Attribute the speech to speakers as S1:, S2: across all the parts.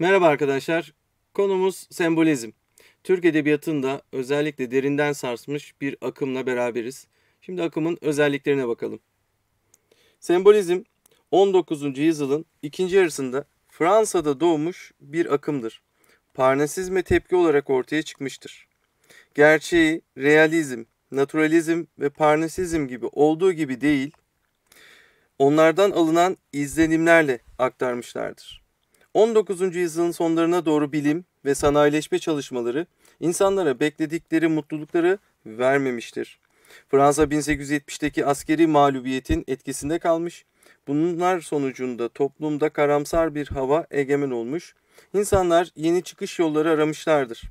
S1: Merhaba arkadaşlar. Konumuz sembolizm. Türk edebiyatında özellikle derinden sarsmış bir akımla beraberiz. Şimdi akımın özelliklerine bakalım. Sembolizm 19. yüzyılın ikinci yarısında Fransa'da doğmuş bir akımdır. Parnasizme tepki olarak ortaya çıkmıştır. Gerçeği realizm, naturalizm ve parnasizm gibi olduğu gibi değil, onlardan alınan izlenimlerle aktarmışlardır. 19. yüzyılın sonlarına doğru bilim ve sanayileşme çalışmaları insanlara bekledikleri mutlulukları vermemiştir. Fransa 1870'teki askeri mağlubiyetin etkisinde kalmış, bunlar sonucunda toplumda karamsar bir hava egemen olmuş, insanlar yeni çıkış yolları aramışlardır.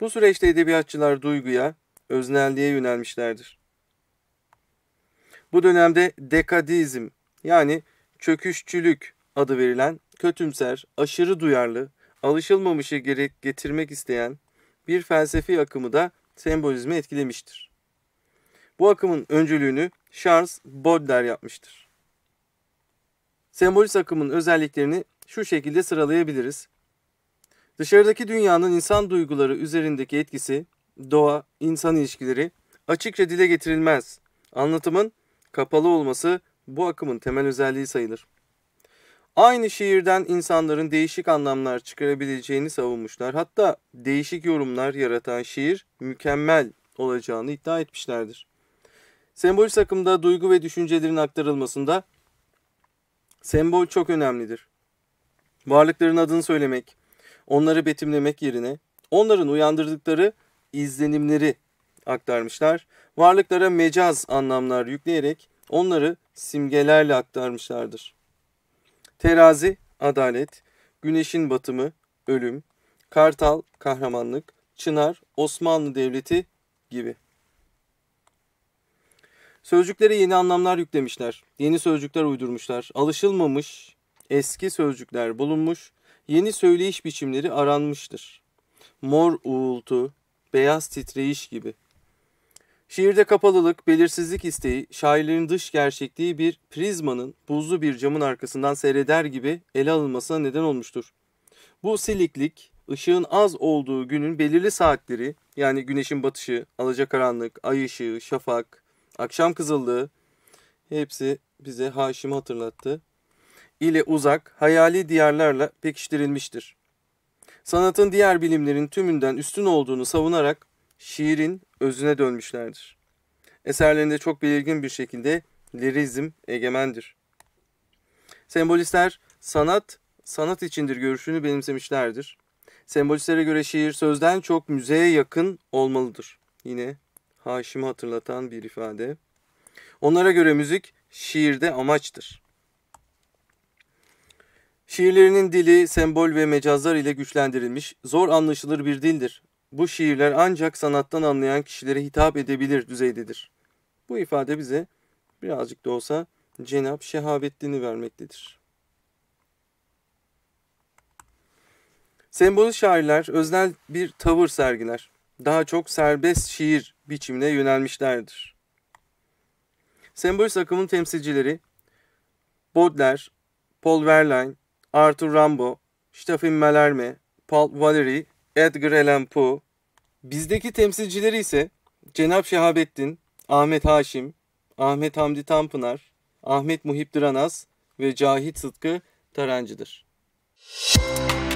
S1: Bu süreçte edebiyatçılar duyguya, öznelliğe yönelmişlerdir. Bu dönemde dekadizm yani çöküşçülük adı verilen kötümser, aşırı duyarlı, alışılmamışı gerek getirmek isteyen bir felsefi akımı da sembolizmi etkilemiştir. Bu akımın öncülüğünü Charles Baudelaire yapmıştır. Sembolist akımın özelliklerini şu şekilde sıralayabiliriz. Dışarıdaki dünyanın insan duyguları üzerindeki etkisi, doğa, insan ilişkileri açıkça dile getirilmez. Anlatımın kapalı olması bu akımın temel özelliği sayılır. Aynı şiirden insanların değişik anlamlar çıkarabileceğini savunmuşlar. Hatta değişik yorumlar yaratan şiir mükemmel olacağını iddia etmişlerdir. Sembolist akımda duygu ve düşüncelerin aktarılmasında sembol çok önemlidir. Varlıkların adını söylemek, onları betimlemek yerine onların uyandırdıkları izlenimleri aktarmışlar. Varlıklara mecaz anlamlar yükleyerek onları simgelerle aktarmışlardır. Terazi, adalet. Güneşin batımı, ölüm. Kartal, kahramanlık. Çınar, Osmanlı Devleti gibi. Sözcüklere yeni anlamlar yüklemişler. Yeni sözcükler uydurmuşlar. Alışılmamış eski sözcükler bulunmuş. Yeni söyleyiş biçimleri aranmıştır. Mor uğultu, beyaz titreyiş gibi. Şiirde kapalılık, belirsizlik isteği, şairlerin dış gerçekliği bir prizmanın buzlu bir camın arkasından seyreder gibi ele alınmasına neden olmuştur. Bu siliklik, ışığın az olduğu günün belirli saatleri, yani güneşin batışı, alacakaranlık, ay ışığı, şafak, akşam kızıldığı hepsi bize haşim hatırlattı, ile uzak, hayali diyarlarla pekiştirilmiştir. Sanatın diğer bilimlerin tümünden üstün olduğunu savunarak şiirin özüne dönmüşlerdir. Eserlerinde çok belirgin bir şekilde lirizm egemendir. Sembolistler sanat, sanat içindir görüşünü benimsemişlerdir. Sembolistlere göre şiir sözden çok müzeye yakın olmalıdır. Yine Haşim'i hatırlatan bir ifade. Onlara göre müzik şiirde amaçtır. Şiirlerinin dili sembol ve mecazlar ile güçlendirilmiş, zor anlaşılır bir dildir. Bu şiirler ancak sanattan anlayan kişilere hitap edebilir düzeydedir. Bu ifade bize birazcık da olsa Cenab Şehabettin'i vermektedir. Sembolik şairler öznel bir tavır sergiler. Daha çok serbest şiir biçimine yönelmişlerdir. Sembolist akımın temsilcileri Baudelaire, Paul Verlaine, Arthur Rimbaud, Stephen Mallarmé, Paul Valéry, Edgar Allan Poe, Bizdeki temsilcileri ise Cenap Şehabettin, Ahmet Haşim, Ahmet Hamdi Tanpınar, Ahmet Muhip Dıranaz ve Cahit Sıtkı Tarancı'dır. Müzik